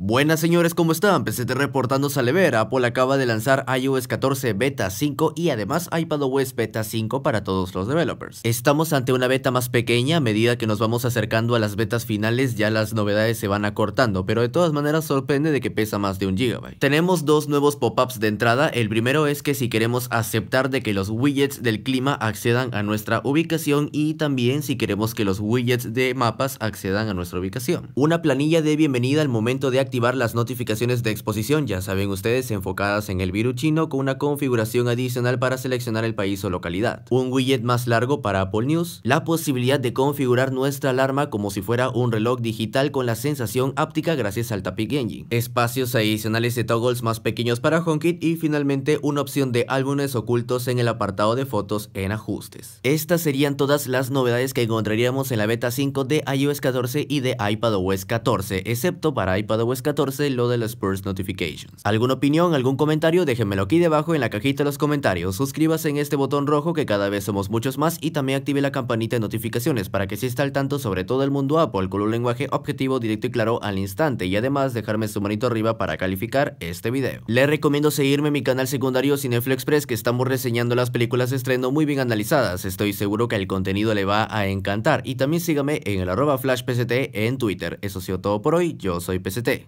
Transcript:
Buenas señores, ¿cómo están? PCT reportando a Ver. Apple acaba de lanzar iOS 14 Beta 5 y además iPadOS Beta 5 para todos los developers. Estamos ante una beta más pequeña, a medida que nos vamos acercando a las betas finales ya las novedades se van acortando, pero de todas maneras sorprende de que pesa más de un gigabyte. Tenemos dos nuevos pop-ups de entrada, el primero es que si queremos aceptar de que los widgets del clima accedan a nuestra ubicación y también si queremos que los widgets de mapas accedan a nuestra ubicación. Una planilla de bienvenida al momento de activar las notificaciones de exposición, ya saben ustedes, enfocadas en el virus chino con una configuración adicional para seleccionar el país o localidad. Un widget más largo para Apple News, la posibilidad de configurar nuestra alarma como si fuera un reloj digital con la sensación áptica gracias al Tapic Engine, espacios adicionales de toggles más pequeños para HomeKit y finalmente una opción de álbumes ocultos en el apartado de fotos en ajustes. Estas serían todas las novedades que encontraríamos en la beta 5 de iOS 14 y de iPadOS 14, excepto para iPadOS 14 lo de las Spurs Notifications. ¿Alguna opinión, algún comentario? Déjenmelo aquí debajo en la cajita de los comentarios. Suscríbase en este botón rojo que cada vez somos muchos más y también active la campanita de notificaciones para que se esté al tanto sobre todo el mundo Apple con un lenguaje objetivo, directo y claro al instante y además dejarme su manito arriba para calificar este video. le recomiendo seguirme en mi canal secundario Cineflo que estamos reseñando las películas de estreno muy bien analizadas. Estoy seguro que el contenido le va a encantar y también sígame en el arroba flashpct en Twitter. Eso ha sido todo por hoy, yo soy PCT.